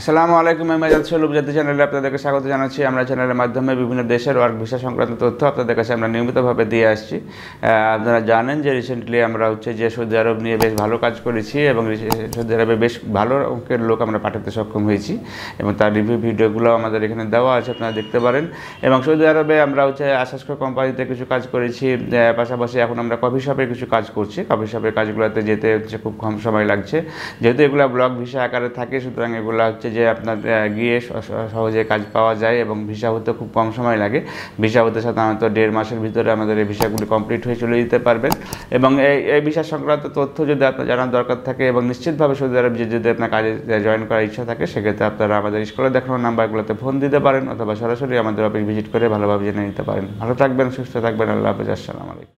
আসসালামু আলাইকুম আমি মেজাজ সৌলভ জাতি চ্যানেলে আপনাদেরকে স্বাগত জানাচ্ছি আমরা চ্যানেলের মাধ্যমে বিভিন্ন দেশের ওয়ার্ক ভিসা সংক্রান্ত তথ্য আপনাদের কাছে আমরা নিয়মিতভাবে দিয়ে আসছি আপনারা জানেন যে রিসেন্টলি আমরা হচ্ছে যে সৌদি আরব নিয়ে বেশ ভালো কাজ করেছি এবং সৌদি আরবে বেশ ভালো অঙ্কের লোক আমরা পাঠাতে সক্ষম হয়েছি এবং তার রিভিউ ভিডিওগুলো আমাদের এখানে দেওয়া আছে আপনারা দেখতে পারেন এবং সৌদি আরবে আমরা হচ্ছে আশাস্ক কোম্পানিতে কিছু কাজ করেছি পাশাপাশি এখন আমরা কফি শপে কিছু কাজ করছি কফি শপের কাজগুলোতে যেতে হচ্ছে খুব কম সময় লাগছে যেহেতু এগুলো ব্লক ভিসা আকারে থাকে সুতরাং এগুলো হচ্ছে হচ্ছে যে আপনার গিয়ে সহজে কাজ পাওয়া যায় এবং ভিসা হতে খুব কম সময় লাগে ভিসা হতে সাধারণত দেড় মাসের ভিতরে আমাদের এই ভিসাগুলি কমপ্লিট হয়ে চলে যেতে পারবেন এবং এই এই ভিসা সংক্রান্ত তথ্য যদি আপনার জানার দরকার থাকে এবং নিশ্চিতভাবে সৌদি আরব যদি আপনার কাজে জয়েন করার ইচ্ছা থাকে সেক্ষেত্রে আপনারা আমাদের স্কুলে দেখানোর নাম্বারগুলোতে ফোন দিতে পারেন অথবা সরাসরি আমাদের অফিস ভিজিট করে ভালোভাবে জেনে নিতে পারেন ভালো থাকবেন সুস্থ থাকবেন আল্লাহ হাফিজ আসসালামু আলাইকুম